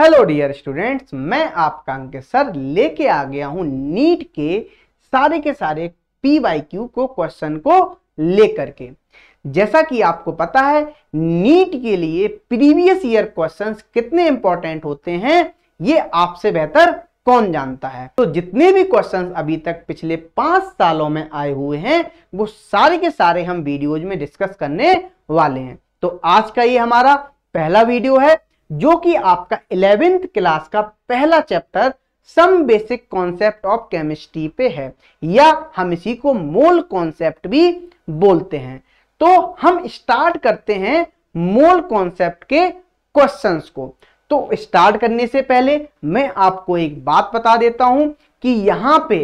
hello dear students मैं आपका अंकित sir लेके आ गया हूं नीट के सारे के सारे पी वाई क्यू को क्वेश्चन को लेकर के जैसा कि आपको पता है नीट के लिए प्रीवियस ईयर क्वेश्चंस कितने इंपॉर्टेंट होते हैं ये आपसे बेहतर कौन जानता है तो जितने भी क्वेश्चंस अभी तक पिछले पांच सालों में आए हुए हैं वो सारे के सारे हम वीडियोज में डिस्कस करने वाले हैं तो आज का ये हमारा पहला वीडियो है जो कि आपका इलेवेंथ क्लास का पहला chapter some basic concept of chemistry पे है या हम इसी को मोल कॉन्सेप्ट भी बोलते हैं तो हम स्टार्ट करते हैं मोल कॉन्सेप्ट के क्वेश्चंस को तो स्टार्ट करने से पहले मैं आपको एक बात बता देता हूं कि यहां पे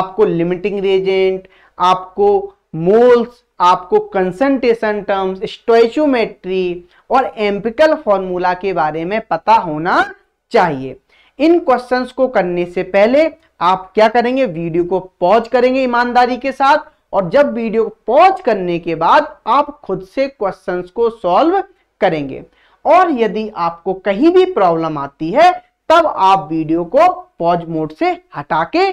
आपको लिमिटिंग रेजेंट आपको मोल्स आपको कंसंट्रेशन टर्म्स स्टोचोमेट्री और एम्पिकल फॉर्मूला के बारे में पता होना चाहिए इन क्वेश्चंस को करने से पहले आप क्या करेंगे वीडियो को पॉज करेंगे ईमानदारी के साथ और जब वीडियो को पॉज करने के बाद आप खुद से क्वेश्चंस को सॉल्व करेंगे और यदि आपको कहीं भी प्रॉब्लम आती है तब आप वीडियो को पॉज मोड से हटा के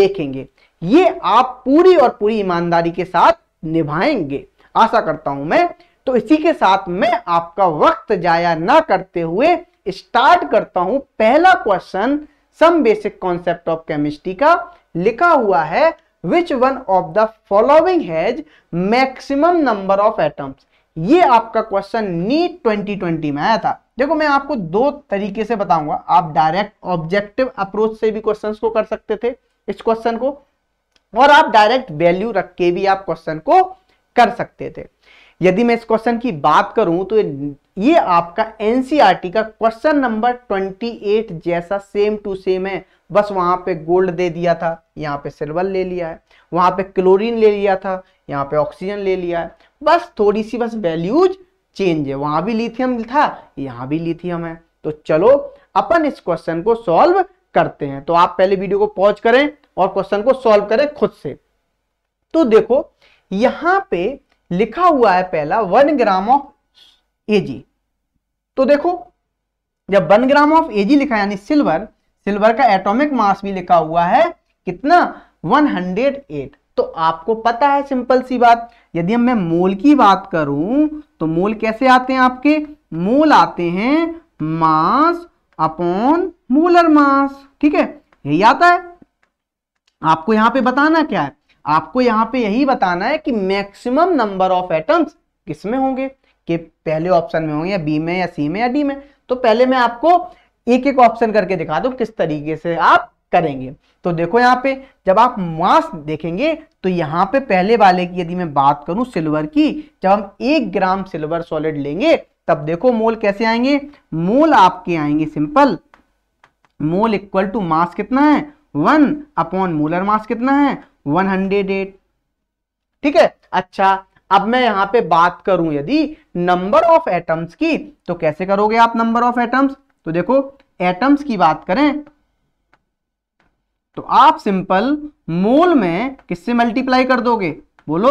देखेंगे ये आप पूरी और पूरी ईमानदारी के साथ निभाएंगे आशा करता हूं मैं तो इसी के साथ मैं आपका वक्त जाया ना करते हुए स्टार्ट करता हूं पहला question some basic concept of chemistry का लिखा हुआ है which one of the following has maximum number of atoms ये आपका क्वेश्चन नीट 2020 में आया था देखो मैं आपको दो तरीके से बताऊंगा आप डायरेक्ट ऑब्जेक्टिव अप्रोच से भी क्वेश्चंस को कर सकते थे इस क्वेश्चन को और आप डायरेक्ट वैल्यू रख के भी आप क्वेश्चन को कर सकते थे यदि मैं इस क्वेश्चन की बात करूं तो ये आपका एनसीआरटी e का क्वेश्चन नंबर 28 जैसा सेम टू सेम है बस वहां पे गोल्ड दे दिया था यहाँ पे सिल्वर ले लिया है वहां पे क्लोरीन ले लिया था यहाँ पे ऑक्सीजन ले लिया है बस थोड़ी सी बस वैल्यूज चेंज है वहां भी लिथियम था यहाँ भी लिथियम है तो चलो अपन इस क्वेश्चन को सॉल्व करते हैं तो आप पहले वीडियो को पॉज करें और क्वेश्चन को सॉल्व करें खुद से तो देखो यहां पे लिखा हुआ है पहला वन ग्राम ऑफ एजी तो देखो जब वन ग्राम ऑफ एजी लिखा यानी सिल्वर सिल्वर का एटॉमिक मास भी लिखा हुआ है कितना 108 तो आपको पता है सिंपल सी बात यदि हम मैं मोल की बात करूं तो मोल कैसे आते हैं आपके मोल आते हैं मास अपॉन मूलर मास ठीक है यही आता है आपको यहां पे बताना क्या है आपको यहां पे यही बताना है कि मैक्सिमम नंबर ऑफ एटम्स किसमें होंगे कि पहले ऑप्शन में होंगे या बी में या सी में या डी में तो पहले मैं आपको एक एक ऑप्शन करके दिखा दू किस तरीके से आप करेंगे तो देखो यहाँ पे जब आप मास देखेंगे तो यहाँ पे पहले वाले की यदि मैं बात करूं सिल्वर की जब हम एक ग्राम सिल्वर सॉलिड लेंगे तब देखो मोल कैसे आएंगे मोल आपके आएंगे simple mole equal to mass कितना है वन अपॉन मोलर मास कितना है वन हंड्रेड एट ठीक है अच्छा अब मैं यहां पे बात करूं यदि नंबर ऑफ एटम्स की तो कैसे करोगे आप नंबर ऑफ एटम्स तो देखो एटम्स की बात करें तो आप सिंपल मोल में किससे मल्टीप्लाई कर दोगे बोलो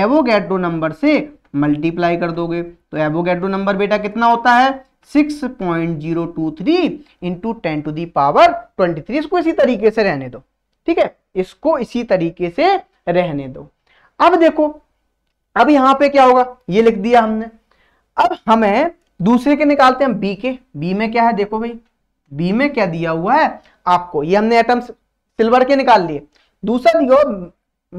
एवोगेड्रो नंबर से मल्टीप्लाई कर दोगे तो एवोगेडो नंबर बेटा कितना होता है 6.023 point zero two three into ten to the power twenty three इसको इसी तरीके से रहने दो ठीक है इसको इसी तरीके से रहने दो अब देखो अब यहां पे क्या होगा ये लिख दिया हमने अब हमें दूसरे के निकालते हैं बी के बी में क्या है देखो भाई बी में क्या दिया हुआ है आपको ये हमने एटम सिल्वर के निकाल लिए दूसरा दियो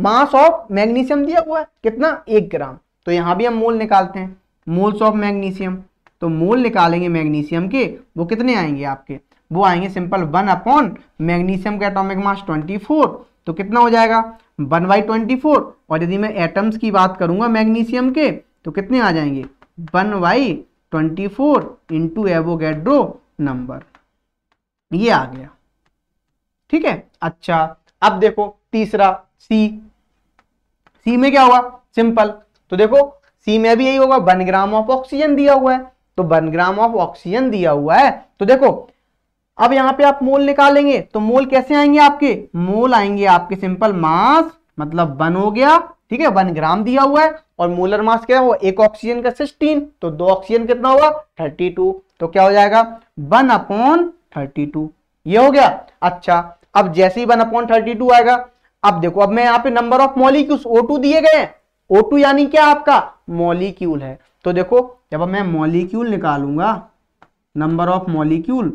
मास ऑफ मैग्नीशियम दिया हुआ है कितना एक ग्राम तो यहाँ भी हम मोल निकालते हैं मोल्स ऑफ मैग्नीशियम तो मोल निकालेंगे मैग्नीशियम के वो कितने आएंगे आपके वो आएंगे सिंपल वन अपॉन मैग्नीशियम का एटॉमिक मास 24 तो कितना हो जाएगा वन बाई ट्वेंटी फोर और यदि मैं एटम्स की बात करूंगा मैग्नीशियम के तो कितने आ जाएंगे one by twenty four into Avogadro number ये आ गया ठीक है अच्छा अब देखो तीसरा सी सी में क्या हुआ सिंपल तो देखो सी में भी यही होगा वन ग्राम ऑफ ऑक्सीजन दिया हुआ है तो वन ग्राम ऑफ ऑक्सीजन दिया हुआ है तो देखो अब यहाँ पे आप मोल निकालेंगे तो मोल कैसे आएंगे आपके मोल आएंगे आपके सिंपल मास मतलब वन हो गया ठीक है वन ग्राम दिया हुआ है और मोलर मास क्या हुआ एक ऑक्सीजन का सिक्सटीन तो दो ऑक्सीजन कितना होगा थर्टी टू तो क्या हो जाएगा वन अपॉन थर्टी टू ये हो गया अच्छा अब जैसे ही वन अपॉन थर्टी टू आएगा अब देखो अब मैं यहाँ पे number of molecules O two दिए गए हैं O2 यानी क्या आपका मॉलिक्यूल है तो देखो जब मैं मॉलिक्यूल निकालूंगा नंबर ऑफ मॉलिक्यूल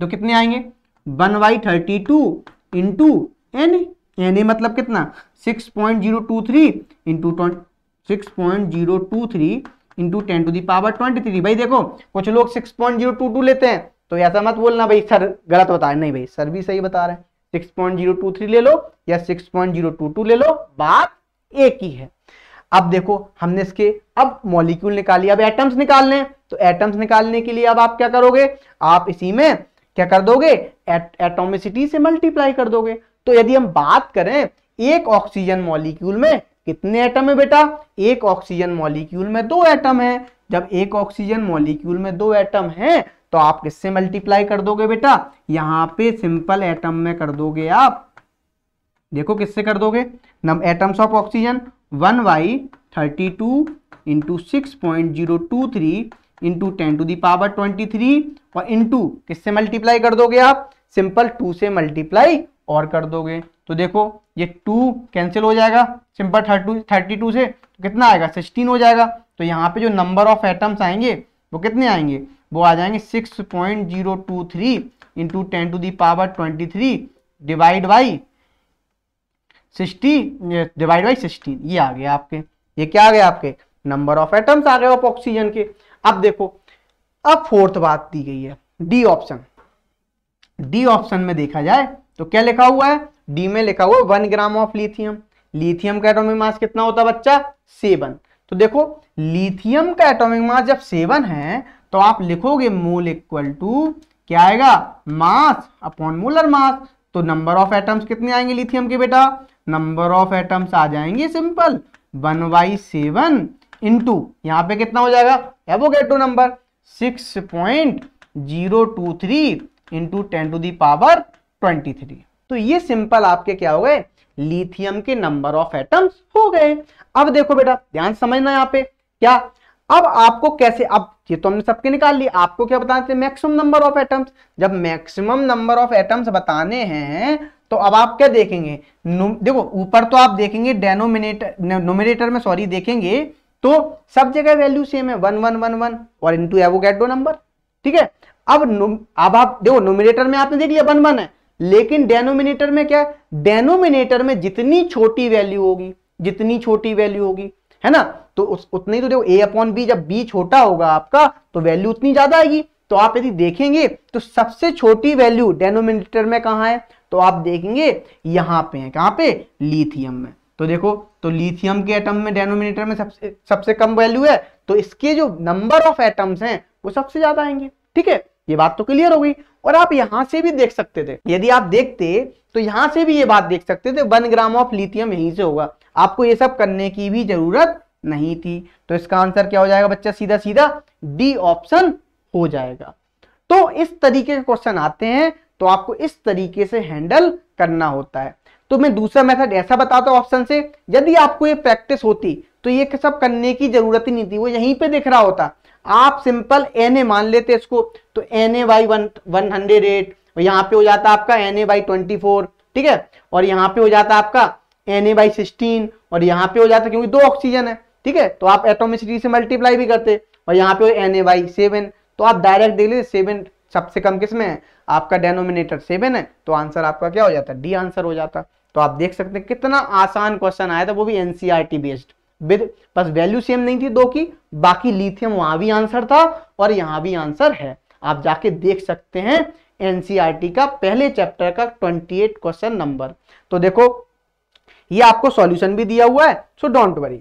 तो कितने आएंगे one by thirty two into N N मतलब कितना six point zero two three into six point zero two three into ten to the power twenty three भाई देखो कुछ लोग six point zero two two लेते हैं तो ऐसा मत बोलना भाई सर गलत बता रहे नहीं भाई सर भी सही बता रहे हैं six point zero two three ले लो या six point zero two two ले लो बात एक ही है अब देखो हमने इसके अब मॉलिक्यूल निकाल लिया अब एटम्स निकाल लें तो एटम्स निकालने के लिए अब आप क्या करोगे आप इसी में क्या कर दोगे एटोमिसिटी से मल्टीप्लाई कर दोगे तो यदि हम बात करें एक ऑक्सीजन मॉलिक्यूल में कितने एटम है बेटा एक ऑक्सीजन मॉलिक्यूल में दो एटम है जब एक ऑक्सीजन मॉलिक्यूल में दो एटम है तो आप किससे मल्टीप्लाई कर दोगे बेटा यहां पे सिंपल एटम में कर दोगे आप देखो किससे कर दोगे नम atoms of oxygen one by thirty two into six point zero two three into ten to the power twenty three और इंटू किससे मल्टीप्लाई कर दोगे आप सिंपल टू से मल्टीप्लाई और कर दोगे तो देखो ये टू कैंसिल हो जाएगा सिंपल थर्टू थर्टी टू से तो कितना आएगा सिक्सटीन हो जाएगा तो यहाँ पे जो नंबर ऑफ एटम्स आएंगे वो कितने आएंगे वो आ जाएंगे six point zero two three into ten to the power twenty three divide by sixty divide by sixteen ये आ गया आपके ये क्या आ गया आपके नंबर ऑफ एटम्स आ गए ऑफ ऑक्सीजन के अब देखो अब फोर्थ बात दी गई है डी ऑप्शन डी ऑप्शन में देखा जाए तो क्या लिखा हुआ है डी में लिखा हुआ one gram of lithium lithium का एटॉमिक मास कितना होता है बच्चा सेवन तो देखो लिथियम का एटॉमिक मास जब सेवन है तो आप लिखोगे मोल इक्वल टू क्या आएगा मास अपॉन मोलर मास तो नंबर ऑफ एटम्स कितने आएंगे लिथियम के बेटा नंबर ऑफ एटम्स आ जाएंगे simple one by seven into यहाँ पे कितना हो जाएगा Avogadro number six point zero two three into ten to the power twenty three तो ये सिंपल आपके क्या हो गए लिथियम के नंबर ऑफ एटम्स हो गए अब देखो बेटा ध्यान समझना यहाँ पे क्या अब आपको कैसे अब ये तो हमने सबके निकाल लिया आपको क्या बताते मैक्सिमम नंबर ऑफ एटम्स जब मैक्सिमम नंबर ऑफ एटम्स बताने हैं तो अब आप क्या देखेंगे देखो ऊपर तो आप देखेंगे डेनोमिनेटर नोमिनेटर में सॉरी देखेंगे तो सब जगह वैल्यू सेम है वन वन वन वन और इंटू एवोगेडो नंबर ठीक है अब अब आप देखो नोमिनेटर में आपने देख लिया वन वन है लेकिन डेनोमिनेटर में क्या है डेनोमिनेटर में जितनी छोटी वैल्यू होगी जितनी छोटी वैल्यू होगी है ना तो उस ही तो देखो ए अपॉन बी जब बी छोटा होगा आपका तो वैल्यू उतनी ज्यादा आएगी तो आप यदि देखेंगे तो सबसे छोटी वैल्यू डेनोमिनेटर में कहा है तो आप देखेंगे यहाँ पे है कहाँ पे लिथियम में तो देखो तो लिथियम के एटम में डेनोमिनेटर में सबसे सबसे कम वैल्यू है तो इसके जो नंबर ऑफ एटम्स हैं वो सबसे ज्यादा आएंगे ठीक है ये बात तो क्लियर हो गई और आप यहां से भी देख सकते थे यदि आप देखते तो यहां से भी ये बात देख सकते थे वन ग्राम ऑफ लिथियम यहीं से होगा आपको ये सब करने की भी जरूरत नहीं थी तो इसका आंसर क्या हो जाएगा बच्चा सीधा सीधा डी ऑप्शन हो जाएगा तो इस तरीके के क्वेश्चन आते हैं तो आपको इस तरीके से हैंडल करना होता है तो मैं दूसरा मेथड ऐसा बताता हूं ऑप्शन से यदि आपको ये प्रैक्टिस होती तो ये सब करने की जरूरत ही नहीं थी वो यहीं पे दिख रहा होता आप सिंपल एन ए मान लेते इसको तो N A by one one hundred eight और यहाँ पे हो जाता आपका N A by twenty four ठीक है और यहाँ पे हो जाता आपका एन ए बाई सिक्सटीन और यहाँ पे हो जाता क्योंकि दो ऑक्सीजन है ठीक है तो आप एटोमिसिटी से मल्टीप्लाई भी करते और यहाँ पे एन ए बाई सेवन तो आप डायरेक्ट देख लेते सेवन सबसे कम किस में है आपका डेनोमिनेटर सेवन है तो आंसर आपका क्या हो जाता है डी आंसर हो जाता तो आप देख सकते हैं कितना आसान क्वेश्चन आया था वो भी एनसीआर बेस्ड विद बस वैल्यू सेम नहीं थी दो की बाकी लिथियम वहां भी आंसर था और यहाँ भी आंसर है आप जाके देख सकते हैं एनसीईआरटी e का पहले चैप्टर का ट्वेंटी क्वेश्चन नंबर तो देखो ये आपको सॉल्यूशन भी दिया हुआ है सो डोंट वरी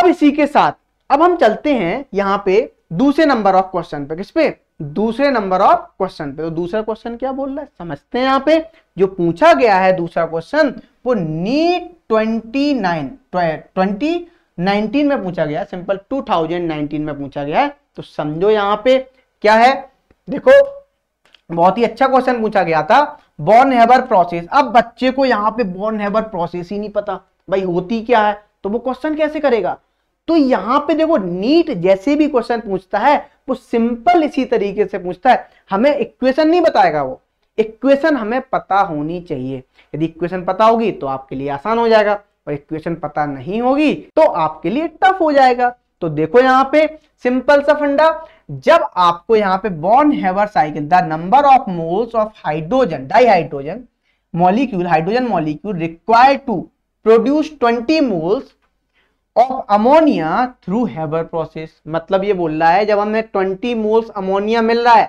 अब इसी के साथ अब हम चलते हैं यहाँ पे दूसरे नंबर ऑफ क्वेश्चन पे किस पे दूसरे नंबर ऑफ क्वेश्चन पे तो दूसरा क्वेश्चन क्या बोल रहा है समझते हैं यहां पे जो पूछा गया है दूसरा क्वेश्चन वो NEET twenty nine twenty nineteen में पूछा गया सिंपल टू थाउजेंड नाइनटीन में पूछा गया है तो समझो यहाँ पे क्या है देखो बहुत ही अच्छा क्वेश्चन पूछा गया था बॉर्न हैबर प्रोसेस अब बच्चे को यहाँ पे बॉर्न हैबर प्रोसेस ही नहीं पता भाई होती क्या है तो वो क्वेश्चन कैसे करेगा तो यहाँ पे देखो नीट जैसे भी क्वेश्चन पूछता है वो सिंपल इसी तरीके से पूछता है हमें इक्वेशन नहीं बताएगा वो इक्वेशन हमें पता होनी चाहिए यदि इक्वेशन पता होगी तो आपके लिए आसान हो जाएगा और इक्वेशन पता नहीं होगी तो आपके लिए टफ हो जाएगा तो देखो यहाँ पे सिंपल सा फंडा जब आपको यहाँ पे Born Haber cycle the number of moles of hydrogen dihydrogen molecule hydrogen molecule require to produce 20 moles of ammonia through Haber process मतलब ये बोल रहा है जब हमें ट्वेंटी मोल्स अमोनिया मिल रहा है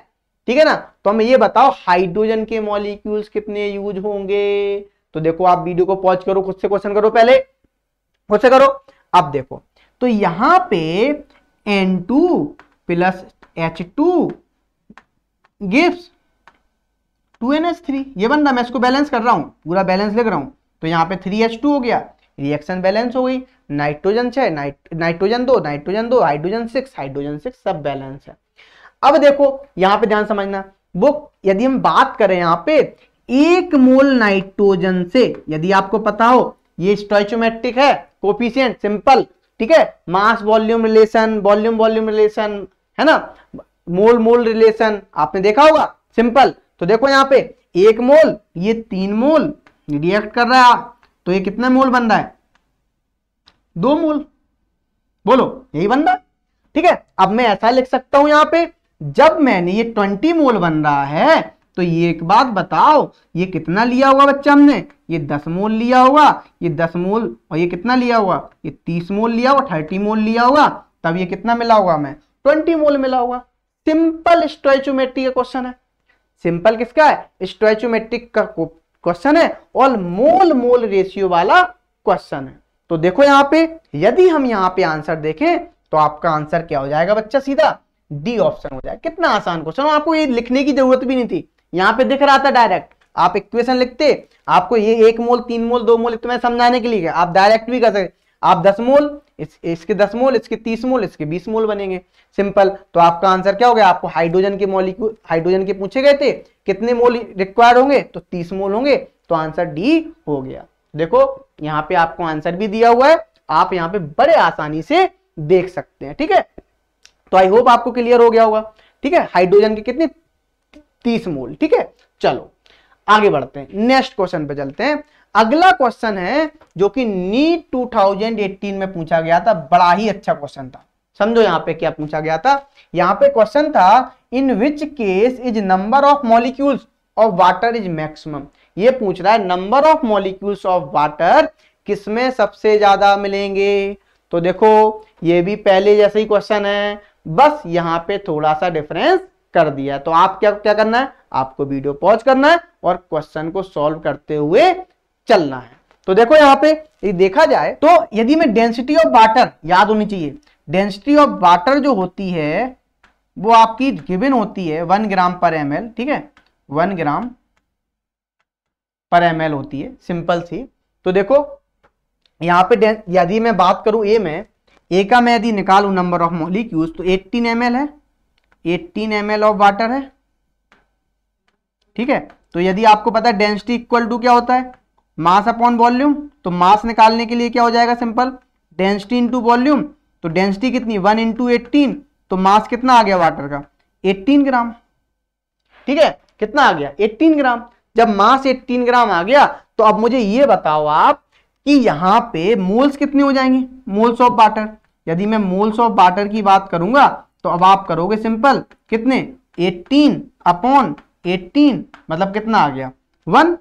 ठीक है ना तो हमें ये बताओ हाइड्रोजन के मॉलिक्यूल्स कितने यूज होंगे तो देखो आप वीडियो को पॉज करो खुद से क्वेश्चन करो पहले खुद से करो अब देखो तो यहां पे N two plus H two gives two N H three ये बन रहा मैं इसको बैलेंस कर रहा हूं पूरा बैलेंस लिख रहा हूं तो यहां पे थ्री एच टू हो गया रिएक्शन बैलेंस हो गई नाइट्रोजन छः नाइट नाइट्रोजन दो नाइट्रोजन दो हाइड्रोजन सिक्स हाइड्रोजन सिक्स सब बैलेंस है अब देखो यहाँ पे ध्यान समझना वो यदि हम बात करें यहाँ पे एक मोल नाइट्रोजन से यदि आपको पता हो ये स्टोचोमेट्रिक है कोफिशियंट सिंपल ठीक है mass volume relation volume volume relation है ना मोल मोल रिलेशन आपने देखा होगा सिंपल तो देखो यहाँ पे एक मोल ये तीन मोल रिएक्ट कर रहा है तो ये कितना मोल बन रहा है दो मोल बोलो यही बन रहा ठीक है अब मैं ऐसा लिख सकता हूं यहां पे जब मैंने ये ट्वेंटी मोल बन रहा है तो ये एक बात बताओ ये कितना लिया होगा बच्चा हमने ये दस मोल लिया होगा ये दस मोल और ये कितना लिया होगा ये तीस मोल लिया होगा थर्टी मोल लिया होगा तब ये कितना मिला होगा मैं ट्वेंटी मोल मिला होगा सिंपल स्ट्रेचोमेट्रिक का क्वेश्चन है सिंपल किसका है स्ट्रेचोमेट्रिक का क्वेश्चन है और मोल मोल रेशियो वाला क्वेश्चन है तो देखो यहाँ पे यदि हम यहाँ पे आंसर देखें तो आपका आंसर क्या हो जाएगा बच्चा सीधा डी ऑप्शन हो जाएगा कितना आसान क्वेश्चन आपको ये लिखने की जरूरत भी नहीं थी यहां पे दिख रहा था डायरेक्ट आप इक्वेशन लिखते आपको ये एक मोल तीन मोल दो मोल इतना समझाने के लिए आप डायरेक्ट भी कर सकते आप दस मोल इस, इसके दस मोल इसके तीस मोल इसके बीस मोल बनेंगे सिंपल तो आपका आंसर क्या हो गया आपको हाइड्रोजन के मॉलिक्यूल हाइड्रोजन के पूछे गए थे कितने मोल रिक्वायर होंगे तो तीस मोल होंगे तो आंसर डी हो गया देखो यहाँ पे आपको आंसर भी दिया हुआ है आप यहाँ पे बड़े आसानी से देख सकते हैं ठीक है तो आई होप आपको क्लियर हो गया होगा ठीक है हाइड्रोजन के कितने तीस मोल ठीक है चलो आगे बढ़ते हैं नेक्स्ट क्वेश्चन पे चलते हैं अगला क्वेश्चन है जो कि नीट 2018 में पूछा गया था बड़ा ही अच्छा क्वेश्चन था समझो यहाँ पे क्या पूछा गया था यहाँ पे क्वेश्चन था in which case is number of molecules of water is maximum ये पूछ रहा है number of molecules of water किसमें सबसे ज्यादा मिलेंगे तो देखो ये भी पहले जैसे ही क्वेश्चन है बस यहाँ पे थोड़ा सा डिफरेंस कर दिया तो आप क्या क्या करना है आपको वीडियो पॉज करना है और क्वेश्चन को सॉल्व करते हुए चलना है तो देखो यहाँ पे ये देखा जाए तो यदि मैं डेंसिटी ऑफ वाटर याद होनी चाहिए डेंसिटी ऑफ वाटर जो होती है वो आपकी गिवन होती है वन ग्राम पर एम ठीक है वन ग्राम पर एम होती है सिंपल सी तो देखो यहाँ पे यदि मैं बात करूँ ए में ए का मैं यदि निकालू नंबर ऑफ मोलिक्यूल्स तो 18 एम है 18 एम ऑफ वाटर है ठीक है तो यदि आपको पता है डेंसिटी इक्वल टू क्या होता है मास अपॉन वॉल्यूम तो मास निकालने के लिए क्या हो जाएगा सिंपल डेंसिटी इंटू वॉल्यूम तो डेंसिटी कितनी वन इंटू एट्टीन तो मास कितना आ गया वाटर का एट्टीन ग्राम ठीक है कितना आ गया एट्टीन ग्राम जब मास 18 ग्राम आ गया तो अब मुझे ये बताओ आप कि यहाँ पे मोल्स कितने हो जाएंगे मोल्स ऑफ वाटर यदि मैं मोल्स ऑफ वाटर की बात करूंगा तो अब आप करोगे सिंपल कितने 18 अपॉन 18 मतलब कितना आ गया वन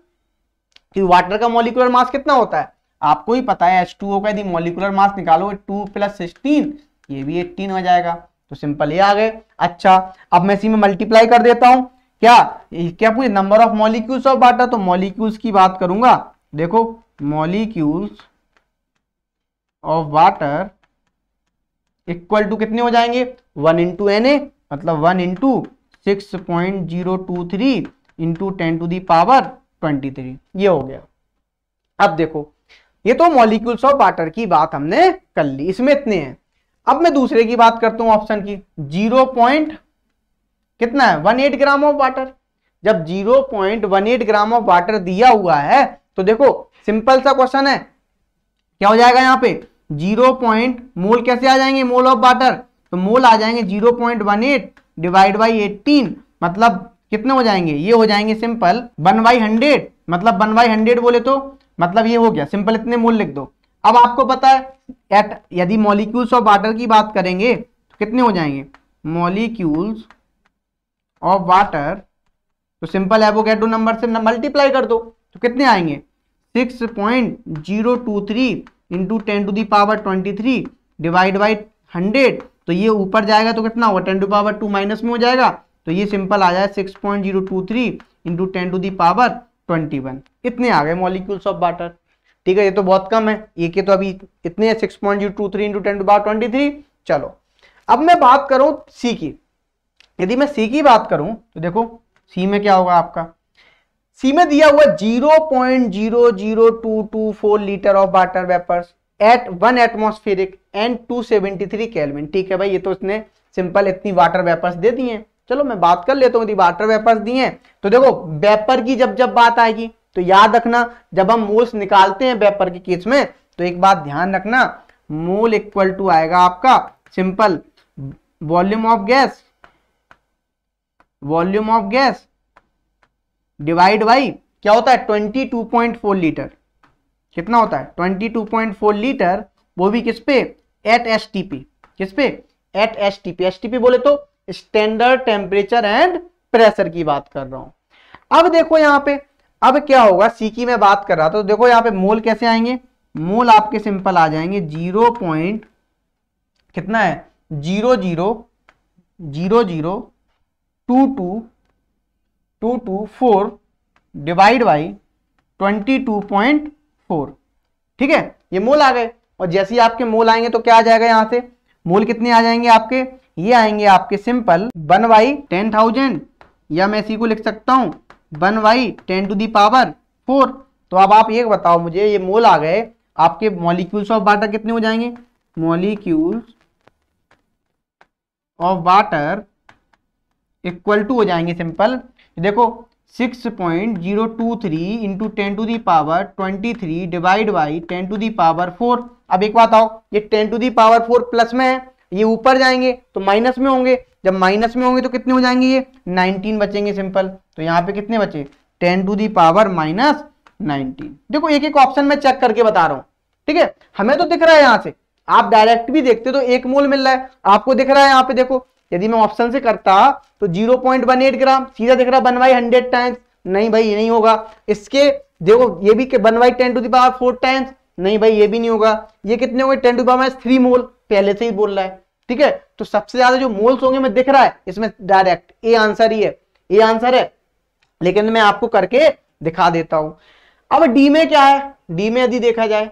कि वाटर का मोलिकुलर मास कितना होता है आपको ही पता है H2O का यदि मोलिकुलर मास निकालोगे 2 प्लस सिक्सटीन ये भी 18 हो जाएगा तो सिंपल ये आ गए अच्छा अब मैं इसी में मल्टीप्लाई कर देता हूं क्या क्या पूछे number of molecules of water तो मॉलिक्यूल्स की बात करूंगा देखो molecules of water equal to कितने हो जाएंगे वन इंटू एन ए मतलब one into six point zero two three into ten to the power twenty three ये हो गया अब देखो ये तो मॉलिक्यूल्स ऑफ वाटर की बात हमने कर ली इसमें इतने हैं अब मैं दूसरे की बात करता हूं ऑप्शन की जीरो पॉइंट कितना है one eight gram of water जब zero point one eight gram of water दिया हुआ है तो देखो सिंपल सा क्वेश्चन है क्या हो जाएगा यहाँ पे जीरो पॉइंट मोल कैसे आ जाएंगे मोल ऑफ वाटर तो मोल आ जाएंगे zero point one eight divide by eighteen मतलब कितने हो जाएंगे ये हो जाएंगे सिंपल वन बाई हंड्रेड मतलब वन बाई हंड्रेड बोले तो मतलब ये हो गया सिंपल इतने मोल लिख दो अब आपको पता है एट यदि मॉलिक्यूल्स ऑफ वाटर की बात करेंगे तो कितने हो जाएंगे मॉलिक्यूल्स ऑफ वाटर तो सिंपल एवोगेड्रो नंबर से मल्टीप्लाई कर दो तो कितने आएंगे six point zero two three into ten to the power twenty three divide by hundred तो ये ऊपर जाएगा तो कितना होगा ten to power two minus में हो जाएगा तो ये सिंपल आ जाए six point zero two three into ten to the power twenty one इतने आ गए मॉलिक्यूल्स ऑफ वाटर ठीक है ये तो बहुत कम है ये के तो अभी इतने six point zero two three into ten to power twenty three चलो अब मैं बात करूँ सी की यदि मैं सी की बात करूं तो देखो सी में क्या होगा आपका सी में दिया हुआ zero zero zero point two two four litre of water vapours at one atmospheric and three kelvin ठीक है भाई ये तो उसने सिंपल इतनी वाटर वेपर्स दे दिए हैं चलो मैं बात कर लेता हूँ यदि वाटर वेपर्स दिए हैं तो देखो वेपर की जब जब बात आएगी तो याद रखना जब हम मोल्स निकालते हैं वेपर के केस में तो एक बात ध्यान रखना मोल इक्वल टू आएगा आपका simple volume of gas volume of gas divide by क्या होता है twenty two point four litre कितना होता है फोर लीटर वो भी किस पे एट एस किस पे एट एस टी बोले तो स्टैंडर्ड टेम्परेचर एंड प्रेशर की बात कर रहा हूं अब देखो यहां पे अब क्या होगा सी की मैं बात कर रहा था तो देखो यहां पे मोल कैसे आएंगे मोल आपके सिंपल आ जाएंगे जीरो पॉइंट कितना है zero zero zero zero two two two two four divide by twenty two point four ठीक है ये मोल आ गए और जैसे ही आपके मोल आएंगे तो क्या आ जाएगा यहाँ से मोल कितने आ जाएंगे आपके ये आएंगे आपके simple one by ten thousand या मैं इसी को लिख सकता हूं one by ten to the power four तो अब आप एक बताओ मुझे ये मोल आ गए आपके मॉलिक्यूल्स ऑफ वाटर कितने हो जाएंगे molecules of water equal to हो जाएंगे सिंपल देखो six point zero two three into ten to the power twenty three divide by ten to the power four अब एक बात आओ ये ten to the power four plus में है ये ऊपर जाएंगे तो माइनस में होंगे जब माइनस में होंगे तो कितने हो जाएंगे ये नाइनटीन बचेंगे सिंपल तो यहाँ पे कितने बचे ten to the power minus nineteen देखो एक एक ऑप्शन में चेक करके बता रहा हूँ ठीक है हमें तो दिख रहा है यहाँ से आप डायरेक्ट भी देखते तो एक मोल मिल रहा है आपको दिख रहा है यहाँ पे देखो यदि मैं ऑप्शन से करता तो zero point one eight gram सीधा देख रहा है बाई हंड्रेड टाइम्स नहीं भाई ये नहीं होगा इसके देखो ये भी बनवाई ten to power four times नहीं भाई ये भी नहीं होगा ये कितने गए ten to power three mole पहले से ही बोल रहा है ठीक है तो सबसे ज्यादा जो मोल्स होंगे मैं दिख रहा है इसमें डायरेक्ट ए आंसर ही है ए आंसर है लेकिन मैं आपको करके दिखा देता हूं अब डी में क्या है डी में यदि देखा जाए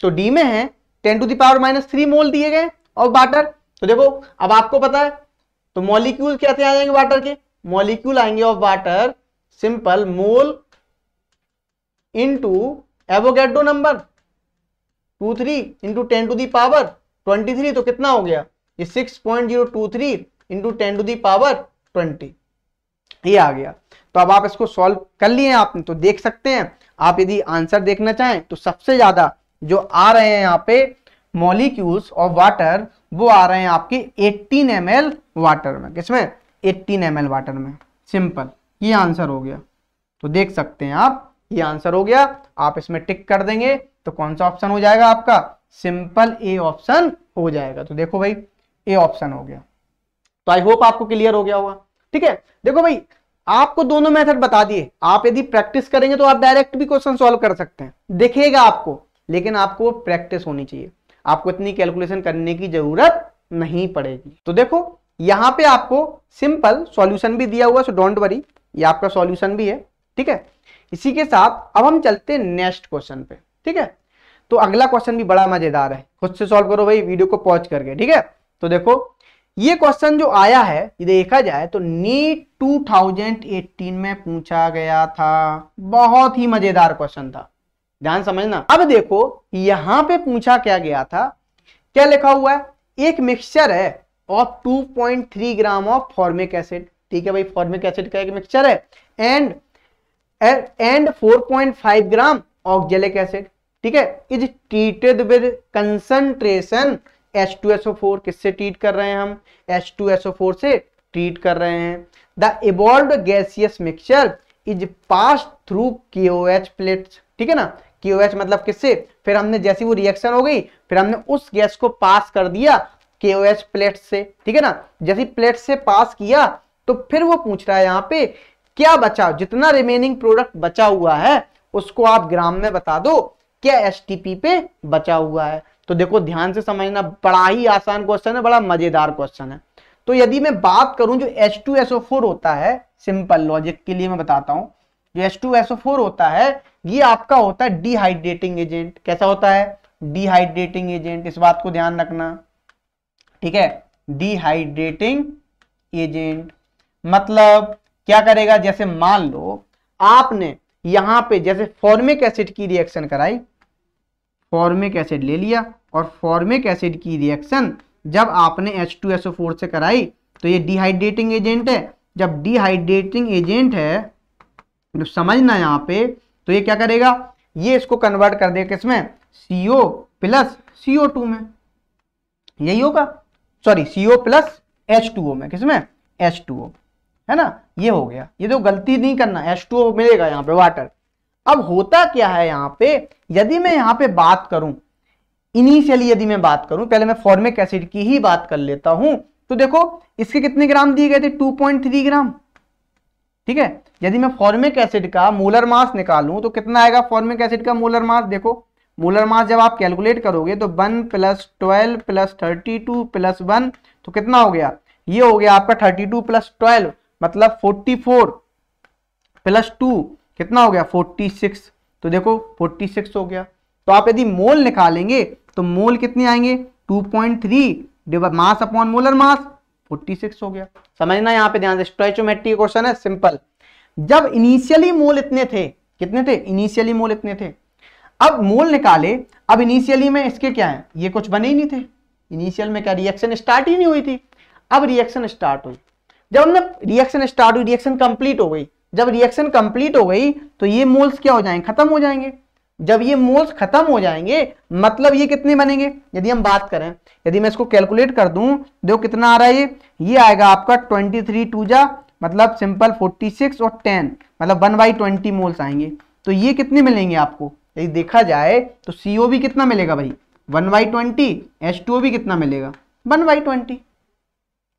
तो डी में है ten to the power minus three mole दिए गए और वाटर तो देखो अब आपको पता है तो मॉलिक्यूल कहते आ जाएंगे वाटर के मॉलिक्यूल आएंगे of water simple mole into Avogadro number two three into ten to the power twenty three तो कितना हो गया ये six point zero two three into ten to the power twenty ये आ गया तो अब आप इसको सॉल्व कर लिए आपने तो देख सकते हैं आप यदि आंसर देखना चाहें तो सबसे ज्यादा जो आ रहे हैं यहाँ पे मॉलिक्यूल्स ऑफ वाटर वो आ रहे हैं आपके 18 एम एल वाटर में किसमें एट्टीन एम वाटर में सिंपल ये आंसर हो गया तो देख सकते हैं आप ये आंसर हो गया आप इसमें टिक कर देंगे तो कौन सा ऑप्शन हो जाएगा आपका सिंपल ए ऑप्शन हो जाएगा तो देखो भाई ए ऑप्शन हो गया तो आई होप आपको क्लियर हो गया होगा ठीक है देखो भाई आपको दोनों मेथड बता दिए आप यदि प्रैक्टिस करेंगे तो आप डायरेक्ट भी क्वेश्चन सॉल्व कर सकते हैं दिखेगा आपको लेकिन आपको प्रैक्टिस होनी चाहिए आपको इतनी कैलकुलेशन करने की जरूरत नहीं पड़ेगी तो देखो यहां पे आपको सिंपल सॉल्यूशन भी दिया हुआ सो डोंट वरी ये आपका सॉल्यूशन भी है ठीक है इसी के साथ अब हम चलते हैं नेक्स्ट क्वेश्चन पे ठीक है तो अगला क्वेश्चन भी बड़ा मजेदार है खुद से सॉल्व करो भाई वीडियो को पॉज करके ठीक है तो देखो ये क्वेश्चन जो आया है देखा जाए तो नीट 2018 में पूछा गया था बहुत ही मजेदार क्वेश्चन था ध्यान समझना अब देखो यहां पे पूछा क्या गया था क्या लिखा हुआ है एक मिक्सचर है of 2.3 gram of formic acid ठीक है भाई फॉर्मिक एसिड का एक मिक्सचर है and and 4.5 gram oxalic acid ठीक है is treated with concentration H2SO4 किससे ट्रीट कर रहे हैं हम H2SO4 से ट्रीट कर रहे हैं the evolve gaseous mixture is pass through KOH plates ठीक है ना KOH मतलब किससे फिर हमने जैसी वो रिएक्शन हो गई फिर हमने उस गैस को पास कर दिया के ओ एच प्लेट से ठीक है ना जैसे प्लेट से पास किया तो फिर वो पूछ रहा है यहाँ पे क्या बचा जितना रिमेनिंग प्रोडक्ट बचा हुआ है उसको आप ग्राम में बता दो क्या एस पे बचा हुआ है तो देखो ध्यान से समझना बड़ा ही आसान क्वेश्चन है बड़ा मजेदार क्वेश्चन है तो यदि मैं बात करूं जो H2SO4 होता है सिंपल लॉजिक के लिए मैं बताता हूं जो H2SO4 होता है ये आपका होता है डिहाइड्रेटिंग एजेंट कैसा होता है डिहाइड्रेटिंग एजेंट इस बात को ध्यान रखना ठीक है डिहाइड्रेटिंग एजेंट मतलब क्या करेगा जैसे मान लो आपने यहां पे जैसे फॉर्मिक एसिड की रिएक्शन कराई फॉर्मिक एसिड ले लिया और फॉर्मिक एसिड की रिएक्शन जब आपने H2SO4 से कराई तो ये डिहाइड्रेटिंग एजेंट है जब डिहाइड्रेटिंग एजेंट है जो समझना यहां पे तो ये क्या करेगा ये इसको कन्वर्ट कर देगा किसमें CO प्लस CO2 में यही होगा sorry CO plus H two O में किसमें एच टू ओ है ना ये हो गया ये तो गलती नहीं करना एच टू ओ मिलेगा यहाँ पे वाटर अब होता क्या है यहाँ पे यदि मैं यहाँ पे बात करूं इनिशियली यदि मैं बात करूं पहले मैं फॉर्मिक एसिड की ही बात कर लेता हूं तो देखो इसके कितने ग्राम दिए गए थे 2.3 ग्राम ठीक है यदि मैं फॉर्मिक एसिड का मोलर मास निकालूं तो कितना आएगा फॉर्मिक एसिड का मोलर मास देखो मोलर मास जब आप कैलकुलेट करोगे तो one plus twelve plus thirty two plus one तो कितना हो गया ये हो गया आपका थर्टी टू प्लस ट्वेल्व मतलब फोर्टी फोर प्लस टू कितना हो गया फोर्टी सिक्स तो देखो फोर्टी सिक्स हो गया तो आप यदि मोल निकालेंगे तो मोल कितने आएंगे two point three mass upon molar mass forty six हो गया समझना यहाँ पे ध्यान से स्ट्रेचोमेट्री क्वेश्चन है सिंपल जब इनिशियली मोल इतने थे कितने थे इनिशियली मोल इतने थे अब मोल निकाले अब इनिशियली में इसके क्या है ये कुछ बने ही नहीं थे इनिशियल में क्या रिएक्शन स्टार्ट ही नहीं हुई थी अब रिएक्शन स्टार्ट हुई जब हमने रिएक्शन स्टार्ट हुई रिएक्शन कंप्लीट हो गई जब रिएक्शन कंप्लीट हो गई तो ये मोल्स क्या हो जाएंगे खत्म हो जाएंगे जब ये मोल्स खत्म हो जाएंगे मतलब ये कितने बनेंगे यदि हम बात करें यदि मैं इसको कैलकुलेट कर दूं देखो कितना आ रहा है ये ये आएगा आपका ट्वेंटी थ्री टू जा मतलब सिंपल फोर्टी सिक्स और टेन मतलब वन बाई ट्वेंटी मोल्स आएंगे तो ये कितने मिलेंगे आपको यदि देखा जाए तो सी ओ भी कितना मिलेगा भाई one by twenty H two O भी कितना मिलेगा वन बाई ट्वेंटी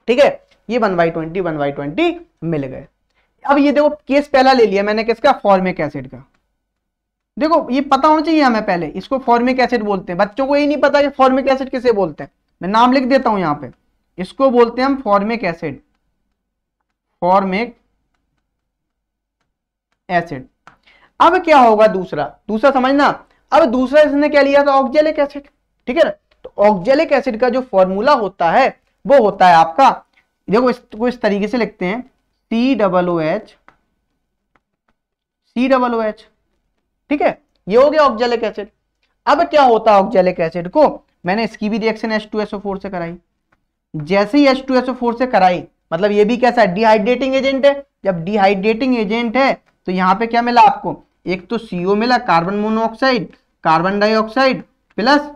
ठीक है ये one by twenty one by twenty मिल गए अब ये देखो केस पहला ले लिया मैंने किसका फॉर्मिक एसिड का देखो ये पता होना चाहिए हमें पहले इसको फॉर्मिक एसिड बोलते हैं बच्चों को ये नहीं पता कि फॉर्मिक एसिड किसे बोलते हैं मैं नाम लिख देता हूं यहां पे इसको बोलते हैं हम फॉर्मिक एसिड फॉर्मिक एसिड अब क्या होगा दूसरा दूसरा समझना अब दूसरा इसने क्या लिया था ऑक्जेलिक एसिड ठीक है ना तो ऑक्जेलिक एसिड का जो फॉर्मूला होता है वो होता है आपका देखो इसको इस तरीके से लिखते हैं C double O H C double O H ठीक है ये हो गया ऑक्जेलिक एसिड अब क्या होता है ऑक्जेलिक एसिड को मैंने इसकी भी रिएक्शन फोर से कराई जैसे ही फोर से कराई मतलब ये भी कैसा है डिहाइड्रेटिंग एजेंट है जब डिहाइड्रेटिंग एजेंट है तो यहाँ पे क्या मिला आपको एक तो सीओ मिला carbon monoxide carbon dioxide plus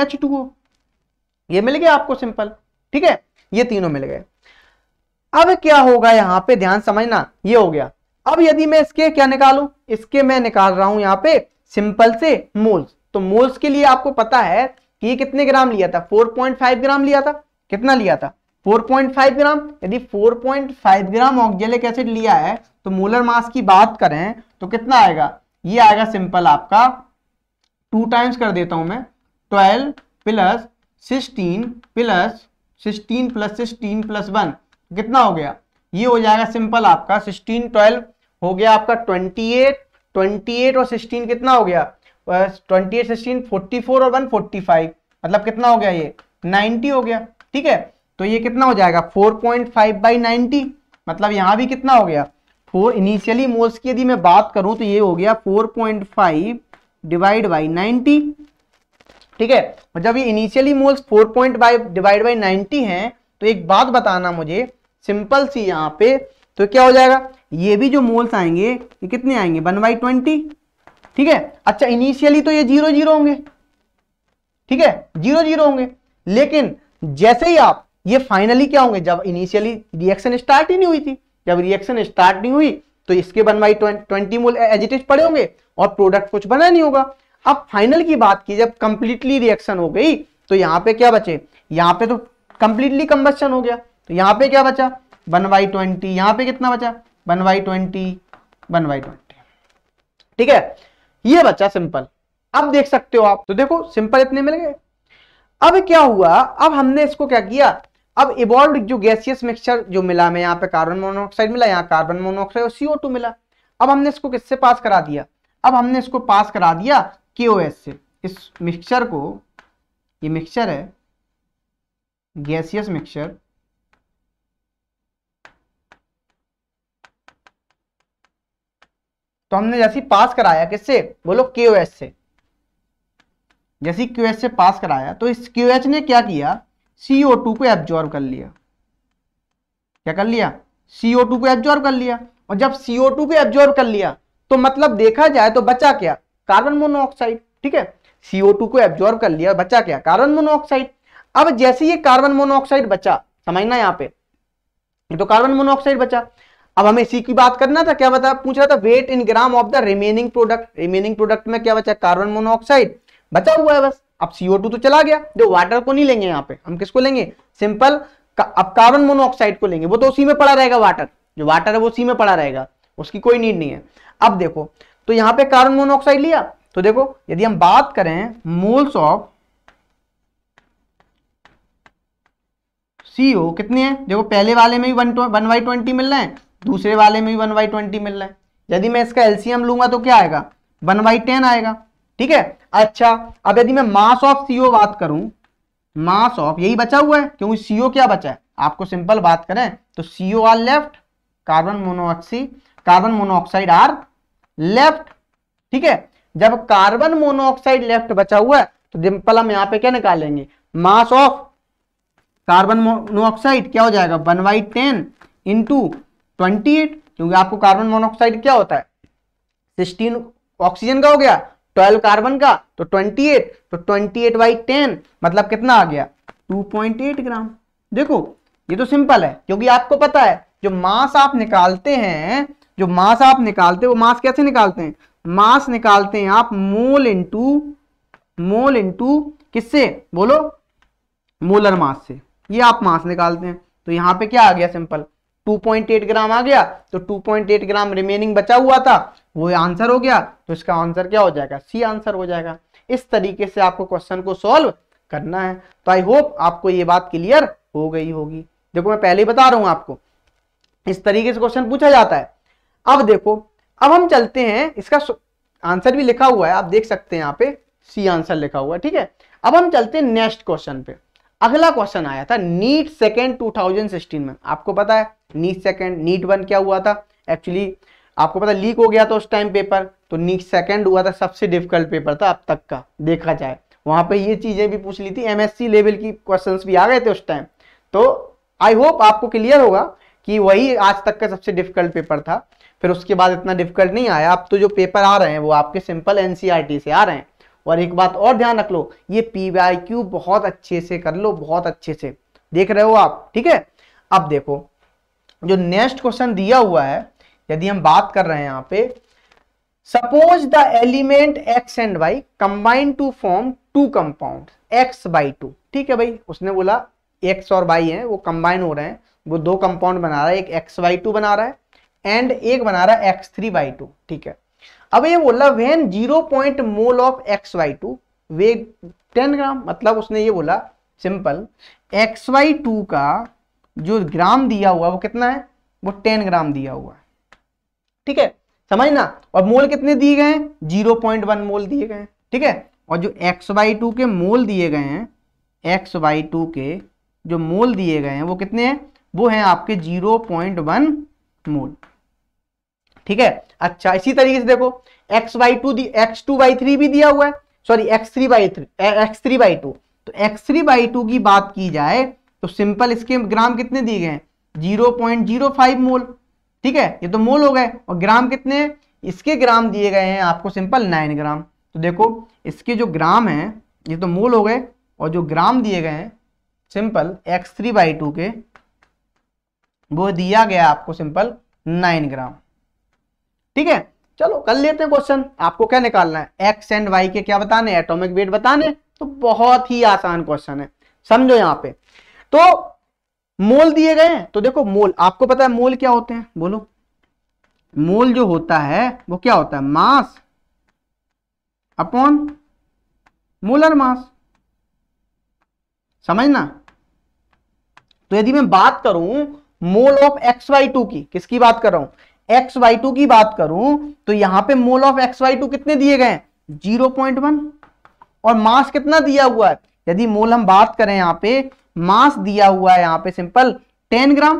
H ये मिल गया आपको सिंपल ठीक है ये तीनों मिल गए अब क्या होगा यहाँ पे ध्यान समझना ये हो गया अब यदि मैं इसके क्या निकालू इसके मैं निकाल रहा हूं यहाँ पे सिंपल से मोल्स तो मोल्स के लिए आपको पता है कि ये कितने ग्राम लिया था 4.5 ग्राम लिया था कितना लिया था 4.5 ग्राम यदि 4.5 ग्राम ऑक्जेलिक एसिड लिया है तो मोलर मास की बात करें तो कितना आएगा ये आएगा सिंपल आपका टू टाइम्स कर देता हूं मैं twelve plus sixteen plus sixteen plus sixteen plus one कितना हो गया ये हो जाएगा सिंपल आपका सिक्सटीन ट्वेल्व हो गया आपका ट्वेंटी एट ट्वेंटी एट और सिक्सटीन कितना हो गया twenty eight sixteen forty four और वन फोर्टी फाइव मतलब कितना हो गया ये नाइन्टी हो गया ठीक है तो ये कितना हो जाएगा 4.5 पॉइंट बाई नाइनटी मतलब यहां भी कितना हो गया फोर इनिशियली मोल्स की यदि मैं बात करूं तो ये हो गया 4.5 point five divide by ninety ठीक है और जब ये initially moles 4.5 point divide by ninety है तो एक बात बताना मुझे सिंपल सी यहां पे तो क्या हो जाएगा ये भी जो मोल्स आएंगे ये कितने आएंगे वन बाई ट्वेंटी ठीक है अच्छा इनिशियली तो ये जीरो जीरो होंगे ठीक है जीरो जीरो होंगे लेकिन जैसे ही आप ये फाइनली क्या होंगे जब इनिशियली रिएक्शन स्टार्ट ही नहीं हुई थी जब रिएक्शन स्टार्ट नहीं हुई तो इसके बन भाई ट्वेंटी मोल एजिटेट पड़े होंगे और प्रोडक्ट कुछ बना नहीं होगा अब फाइनल की बात की जब कंप्लीटली रिएक्शन हो गई तो यहाँ पे क्या बचे यहाँ पे तो कंप्लीटली कंबस्शन हो गया तो यहाँ पे क्या बचा वन बाई ट्वेंटी यहाँ पे कितना बचा one by twenty one by twenty ठीक है ये बचा सिंपल अब देख सकते हो आप तो देखो सिंपल इतने मिल गए अब क्या हुआ अब हमने इसको क्या किया अब इवॉल्व जो गैसियस मिक्सचर जो मिला हमें यहाँ पे कार्बन मोनोऑक्साइड मिला यहाँ कार्बन मोनोऑक्साइड और सीओ मिला अब हमने इसको किससे पास करा दिया अब हमने इसको पास करा दिया के से इस मिक्सचर को ये मिक्सचर है गैसियस मिक्सचर तो हमने जैसी पास कराया किससे बोलो के से जैसी क्यू से पास कराया तो इस क्यू ने क्या किया सी ओ टू को एब्जॉर्व कर लिया क्या कर लिया सी ओ टू को एब्जॉर्व कर लिया और जब सी ओ टू को एब्जॉर्व कर लिया तो मतलब देखा जाए तो बचा क्या कार्बन मोनोऑक्साइड ठीक है सीओ टू को एब्जॉर्व कर लिया बचा क्या कार्बन मोनोऑक्साइड अब जैसे ये कार्बन मोनोऑक्साइड बचा समझना यहां पे तो कार्बन मोनोऑक्साइड बचा अब हमें इसी की बात करना था क्या बता पूछ रहा था weight in gram of the remaining product remaining product में क्या बचा कार्बन मोनोऑक्साइड बचा हुआ है बस अब CO2 तो चला गया जो वाटर को नहीं लेंगे यहाँ पे हम किसको लेंगे सिंपल अब कार्बन मोनोऑक्साइड को लेंगे वो तो उसी में पड़ा रहेगा वाटर जो वाटर है वो उसी में पड़ा रहेगा उसकी कोई नीड नहीं है अब देखो तो यहाँ पे कार्बन मोनोऑक्साइड लिया तो देखो यदि हम बात करें मोल्स ऑफ सीओ कितने हैं देखो पहले वाले में भी वन वन बाई ट्वेंटी मिल रहा है दूसरे वाले में भी वन बाई ट्वेंटी मिल रहा है यदि मैं इसका एलसीएम लूंगा तो क्या आएगा वन बाई टेन आएगा ठीक है अच्छा अब यदि मैं मास ऑफ सीओ बात करूं मास ऑफ यही बचा हुआ है क्योंकि सीओ क्या बचा है आपको सिंपल बात करें तो CO are left carbon monoxy carbon monoxide are left ठीक है जब कार्बन मोनोऑक्साइड लेफ्ट बचा हुआ है तो सिंपल हम यहां पे क्या निकालेंगे मास ऑफ कार्बन मोनोऑक्साइड क्या हो जाएगा one by ten into twenty eight क्योंकि आपको कार्बन मोनोऑक्साइड क्या होता है सिक्सटीन ऑक्सीजन का हो गया ट्वेल्व कार्बन का तो ट्वेंटी एट तो ट्वेंटी एट बाई टेन मतलब कितना आ गया टू पॉइंट एट ग्राम देखो ये तो सिंपल है क्योंकि आपको पता है जो मास आप निकालते हैं जो मास आप निकालते हैं वो मास कैसे निकालते हैं मास निकालते हैं आप मोल इंटू मोल इंटू किससे बोलो मोलर मास से ये आप मास निकालते हैं तो यहाँ पे क्या आ गया सिंपल 2.8 ग्राम आ गया तो 2.8 ग्राम रिमेनिंग बचा हुआ था वो आंसर हो गया तो इसका आंसर क्या हो जाएगा सी आंसर हो जाएगा इस तरीके से आपको क्वेश्चन को सॉल्व करना है तो आई होप आपको ये बात क्लियर हो गई होगी देखो मैं पहले ही बता रहा हूं आपको इस तरीके से क्वेश्चन पूछा जाता है अब देखो अब हम चलते हैं इसका आंसर भी लिखा हुआ है आप देख सकते हैं यहाँ पे सी आंसर लिखा हुआ है ठीक है अब हम चलते हैं नेक्स्ट क्वेश्चन पे अगला क्वेश्चन आया था नीट सेकेंड टू में आपको पता है नीट सेकेंड नीट वन क्या हुआ था एक्चुअली आपको पता लीक हो गया था उस टाइम पेपर तो सेकंड हुआ था सबसे डिफिकल्ट पेपर था अब तक का देखा जाए वहां पे ये चीजें भी पूछ ली थी एमएससी लेवल की क्वेश्चंस भी आ गए थे उस टाइम तो आई होप आपको क्लियर होगा कि वही आज तक का सबसे डिफिकल्ट पेपर था फिर उसके बाद इतना डिफिकल्ट नहीं आया अब तो जो पेपर आ रहे हैं वो आपके सिंपल एनसीआर e से आ रहे हैं और एक बात और ध्यान रख लो ये पी बहुत अच्छे से कर लो बहुत अच्छे से देख रहे हो आप ठीक है अब देखो जो नेक्स्ट क्वेश्चन दिया हुआ है यदि हम बात कर रहे हैं यहां पे suppose the element X and Y combine to form two compound X by two ठीक है भाई उसने बोला एक्स और वाई है वो कंबाइन हो रहे हैं वो दो कंपाउंड बना रहा है एक एक्स वाई टू बना रहा है एंड एक बना रहा है एक्स थ्री बाई टू ठीक है अब ये बोला when zero point mole of x Y two weigh ten gram मतलब उसने ये बोला सिंपल एक्स वाई टू का जो ग्राम दिया हुआ वो कितना है वो टेन ग्राम दिया हुआ है ठीक है समझ ना और मोल कितने दिए गए हैं जीरो पॉइंट वन मोल दिए गए हैं ठीक है और जो एक्स बाई टू के मोल दिए गए हैं एक्स वाई टू के जो मोल दिए गए हैं वो कितने हैं वो हैं आपके जीरो पॉइंट वन मोल ठीक है अच्छा इसी तरीके से देखो X Y two X two by three भी दिया हुआ है sorry X three by three X three by two तो एक्स थ्री बाई टू की बात की जाए तो सिंपल इसके ग्राम कितने दिए गए हैं zero point zero five mole ठीक है ये तो मोल हो गए और ग्राम कितने इसके ग्राम दिए गए हैं आपको सिंपल नाइन ग्राम तो देखो इसके जो ग्राम है ये तो मोल हो गए और जो ग्राम दिए गए हैं simple X three by two के वो दिया गया आपको सिंपल नाइन ग्राम ठीक है चलो कर लेते हैं क्वेश्चन आपको क्या निकालना है एक्स एंड वाई के क्या बताने एटोमिक वेट बताने तो बहुत ही आसान क्वेश्चन है समझो यहां पे तो मोल दिए गए हैं तो देखो मोल आपको पता है मोल क्या होते हैं बोलो मोल जो होता है वो क्या होता है मास अपॉन मोलर मास समझना तो यदि मैं बात करूं mole of x Y two की किसकी बात कर रहा हूं एक्स वाई टू की बात करूं तो यहां पे mole of x Y two कितने दिए गए जीरो पॉइंट वन और मास कितना दिया हुआ है यदि मोल हम बात करें यहां पे मास दिया हुआ है यहां पे सिंपल टेन ग्राम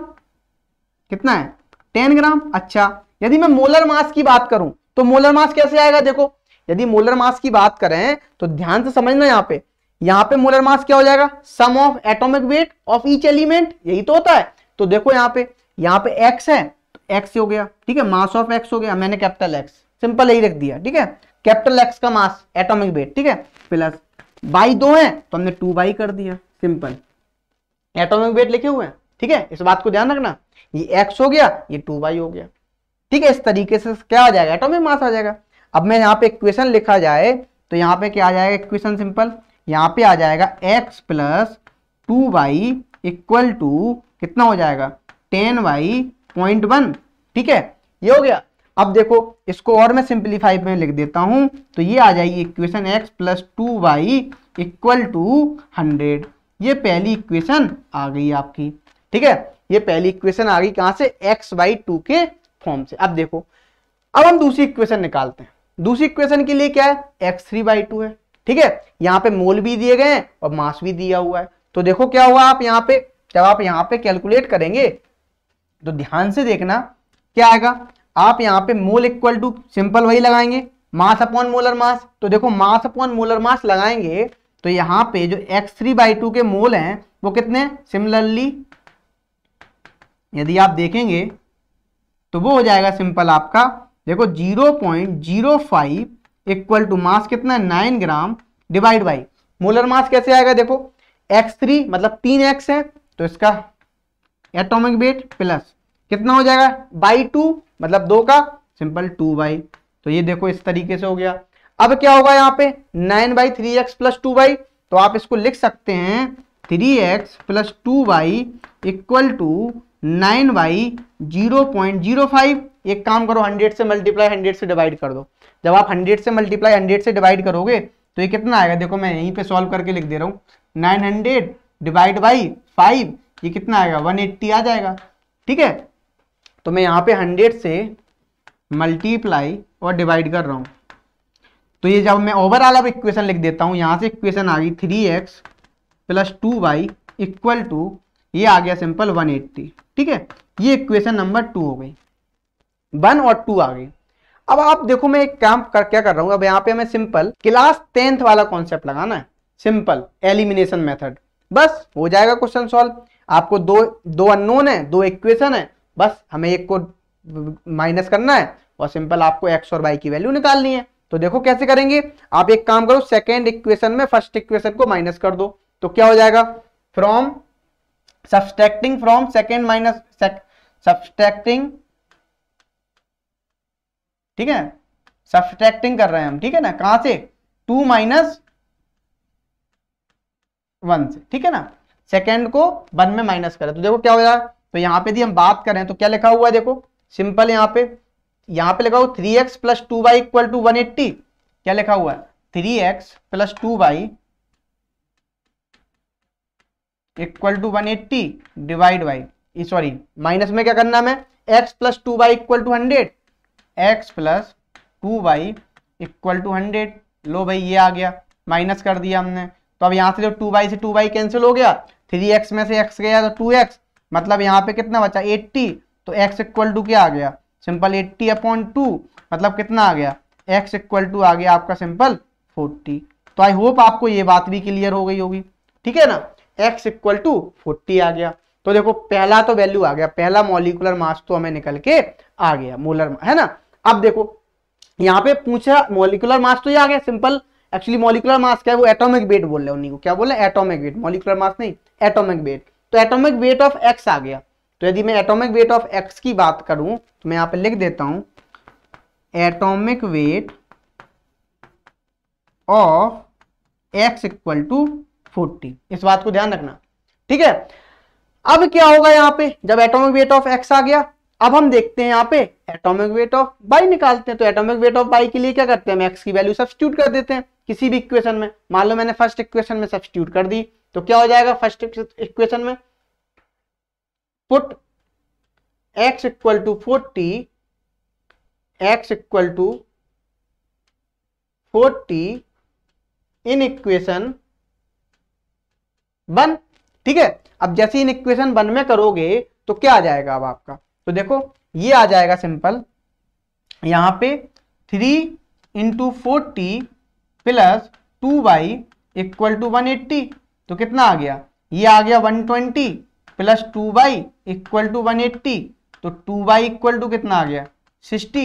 कितना है टेन ग्राम अच्छा यदि मैं मोलर मास की बात करूं तो मोलर मास कैसे आएगा देखो यदि मोलर मास की बात करें तो ध्यान से समझना यहां पे यहाँ पे मोलर मास क्या हो जाएगा sum of atomic weight of each element यही तो होता है तो देखो यहाँ पे यहाँ पे एक्स है तो एक्स हो गया ठीक है मास ऑफ एक्स हो गया मैंने कैपिटल एक्स सिंपल यही रख दिया ठीक है कैपिटल एक्स का मास एटॉमिक वेट ठीक है प्लस बाई दो है तो हमने टू बाई कर दिया सिंपल एटोमिक वेट लिखे हुए हैं ठीक है इस बात को ध्यान रखना ये एक्स हो गया ये टू वाई हो गया ठीक है इस तरीके से क्या आ जाएगा एटोमिक मास आ जाएगा अब मैं यहाँ पे इक्वेशन लिखा जाए तो यहाँ पे क्या आ जाएगा इक्वेशन सिंपल यहाँ पे आ जाएगा x plus two y equal to कितना हो जाएगा टेन वाई पॉइंट वन ठीक है ये हो गया अब देखो इसको और मैं सिंप्लीफाई में लिख देता हूँ तो ये आ जाएगी equation x plus two y equal to hundred ये पहली इक्वेशन आ गई आपकी ठीक है ये पहली इक्वेशन आ गई कहां से एक्स बाई टू के फॉर्म से अब देखो अब हम दूसरी इक्वेशन निकालते हैं दूसरी इक्वेशन के लिए क्या है एक्स थ्री बाई टू है ठीक है यहाँ पे मोल भी दिए गए हैं और मास भी दिया हुआ है तो देखो क्या हुआ आप यहाँ पे जब आप यहाँ पे कैलकुलेट करेंगे तो ध्यान से देखना क्या आएगा आप यहाँ पे मोल इक्वल टू सिंपल वही लगाएंगे मास अपॉन मोलर मास तो देखो मास अपॉन मोलर मास लगाएंगे तो यहां पे जो एक्स थ्री बाई टू के मोल हैं वो कितने सिमिलरली यदि आप देखेंगे तो वो हो जाएगा सिंपल आपका देखो zero point zero five equal to mass कितना है nine gram divide by molar mass कैसे आएगा देखो एक्स थ्री मतलब तीन एक्स है तो इसका एटॉमिक वेट प्लस कितना हो जाएगा बाई टू मतलब दो का सिंपल टू बाई तो ये देखो इस तरीके से हो गया अब क्या होगा यहाँ पे nine by three x plus two y तो आप इसको लिख सकते हैं three x plus two y equal to nine by zero point zero five एक काम करो हंड्रेड से मल्टीप्लाई हंड्रेड से डिवाइड कर दो जब आप हंड्रेड से मल्टीप्लाई हंड्रेड से डिवाइड करोगे तो ये कितना आएगा देखो मैं यहीं पे सॉल्व करके लिख दे रहा हूँ nine hundred divide by five ये कितना आएगा वन एट्टी आ जाएगा ठीक है तो मैं यहाँ पे हंड्रेड से मल्टीप्लाई और डिवाइड कर रहा हूँ तो ये जब मैं ओवरऑल अब इक्वेशन लिख देता हूँ यहाँ से इक्वेशन आ गई three x plus two y equal to ये आ गया सिंपल वन एट्टी ठीक है ये इक्वेशन नंबर टू हो गई वन और टू आ गई अब आप देखो मैं एक काम कर क्या कर रहा हूँ अब यहाँ पे हमें सिंपल क्लास टेंथ वाला कॉन्सेप्ट लगाना है सिंपल एलिमिनेशन मेथड बस हो जाएगा क्वेश्चन सॉल्व आपको दो दो अननोन है दो इक्वेशन है बस हमें एक को माइनस करना है और सिंपल आपको एक्स और वाई की वैल्यू निकालनी है तो देखो कैसे करेंगे आप एक काम करो सेकेंड इक्वेशन में फर्स्ट इक्वेशन को माइनस कर दो तो क्या हो जाएगा from subtracting from second minus subtracting ठीक है सब्सट्रैक्टिंग कर रहे हैं हम ठीक है ना कहां से टू माइनस वन से ठीक है ना सेकेंड को वन में माइनस करें तो देखो क्या हो जाएगा तो यहां पे भी हम बात कर रहे हैं तो क्या लिखा हुआ है देखो सिंपल यहां पे यहां पे लिखा हुआ three x plus two y equal to one eighty क्या लिखा हुआ है three x plus two y equal to one eighty divide by sorry minus में क्या करना है x plus two y equal to hundred x plus two y equal to hundred लो भाई ये आ गया माइनस कर दिया हमने तो अब यहां से जो टू वाई से टू वाई कैंसिल हो गया थ्री एक्स में से एक्स गया तो टू एक्स मतलब यहां पे कितना बचा एट्टी तो एक्स इक्वल टू क्या आ गया सिंपल एट्टी अपॉन टू मतलब कितना आ गया एक्स इक्वल टू आ गया आपका सिंपल फोर्टी तो आई होप आपको ये बात भी क्लियर हो गई होगी ठीक है ना एक्स इक्वल टू फोर्टी आ गया तो देखो पहला तो वैल्यू आ गया पहला मॉलिकुलर मास तो हमें निकल के आ गया मोलर है ना अब देखो यहाँ पे पूछा मोलिकुलर मास तो ये आ गया सिंपल एक्चुअली मोलिकुलर मास क्या है वो एटोमिक वेट बोल रहे उन्हीं को क्या बोल रहे हैं एटॉमिक वेट मोलिकुलर मास नहीं एटोमिक वेट तो एटोमिक वेट ऑफ एक्स आ गया तो यदि मैं एटॉमिक वेट ऑफ एक्स की बात करूं तो मैं यहां पे लिख देता हूं atomic weight of x equal to forty इस बात को ध्यान रखना ठीक है अब क्या होगा यहाँ पे जब एटॉमिक वेट ऑफ एक्स आ गया अब हम देखते हैं यहाँ पे एटॉमिक वेट ऑफ बाई निकालते हैं तो एटॉमिक वेट ऑफ बाई के लिए क्या करते हैं हम एक्स की वैल्यू सब्सिट्यूट कर देते हैं किसी भी इक्वेशन में मान लो मैंने फर्स्ट इक्वेशन में सब्सिट्यूट कर दी तो क्या हो जाएगा फर्स्ट इक्वेशन में put x equal to 40 x equal to 40 in equation बन ठीक है अब जैसे इन इक्वेशन वन में करोगे तो क्या आ जाएगा अब आपका तो देखो ये आ जाएगा सिंपल यहां पे three into forty plus two y equal to one eighty तो कितना आ गया ये आ गया one twenty plus two y equal to one eighty तो टू बाई इक्वल टू कितना आ गया sixty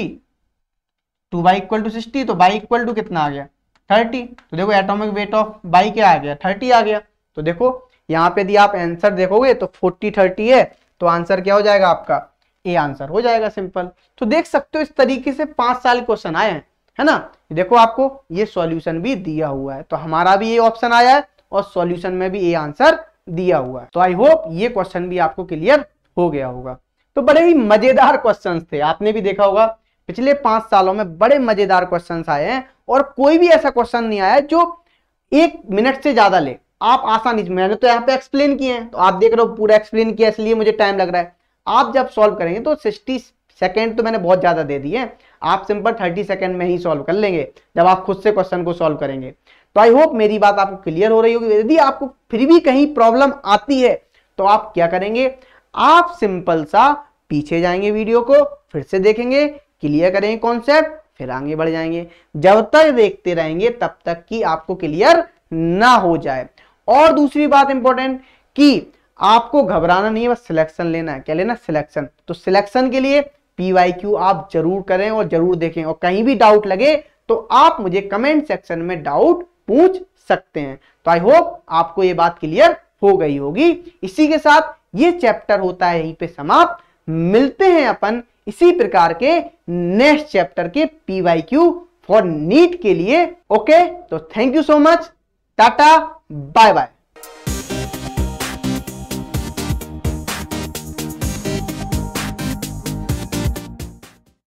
two y equal to sixty तो बाई इक्वल टू कितना आ गया थर्टी तो देखो एटॉमिक वेट ऑफ बाई क्या आ गया थर्टी आ गया तो देखो यहाँ पे यदि आप आंसर देखोगे तो फोर्टी थर्टी है तो आंसर क्या हो जाएगा आपका ए आंसर हो जाएगा सिंपल तो देख सकते हो इस तरीके से पांच साल क्वेश्चन आए हैं है ना देखो आपको ये सॉल्यूशन भी दिया हुआ है तो हमारा भी ये ऑप्शन आया है और सॉल्यूशन में भी ये आंसर दिया हुआ है तो आई होप ये क्वेश्चन भी आपको क्लियर हो गया होगा तो बड़े ही मजेदार क्वेश्चन थे आपने भी देखा होगा पिछले पांच सालों में बड़े मजेदार क्वेश्चन आए हैं और कोई भी ऐसा क्वेश्चन नहीं आया जो एक मिनट से ज्यादा ले आप आसानी मैंने तो यहाँ पे एक्सप्लेन किए हैं तो आप देख रहे हो पूरा एक्सप्लेन किया इसलिए मुझे टाइम लग रहा है आप जब सॉल्व करेंगे तो सिक्सटी सेकेंड तो मैंने बहुत ज्यादा दे दिए आप सिंपल थर्टी सेकेंड में ही सॉल्व कर लेंगे जब आप खुद से क्वेश्चन को सॉल्व करेंगे तो आई होप मेरी बात आपको क्लियर हो रही होगी यदि आपको फिर भी कहीं प्रॉब्लम आती है तो आप क्या करेंगे आप सिंपल सा पीछे जाएंगे वीडियो को फिर से देखेंगे क्लियर करेंगे कॉन्सेप्ट फिर आगे बढ़ जाएंगे जब तक देखते रहेंगे तब तक कि आपको क्लियर ना हो जाए और दूसरी बात इंपॉर्टेंट कि आपको घबराना नहीं है बस सिलेक्शन लेना है क्या लेना सिलेक्शन तो सिलेक्शन के लिए पी आप जरूर करें और जरूर देखें और कहीं भी डाउट लगे तो आप मुझे कमेंट सेक्शन में डाउट पूछ सकते हैं तो आई होप आपको ये बात क्लियर हो गई होगी इसी के साथ ये चैप्टर होता है यहीं पे समाप्त मिलते हैं अपन इसी प्रकार के नेक्स्ट चैप्टर के वाई क्यू फॉर नीट के लिए ओके तो thank you so much tata bye bye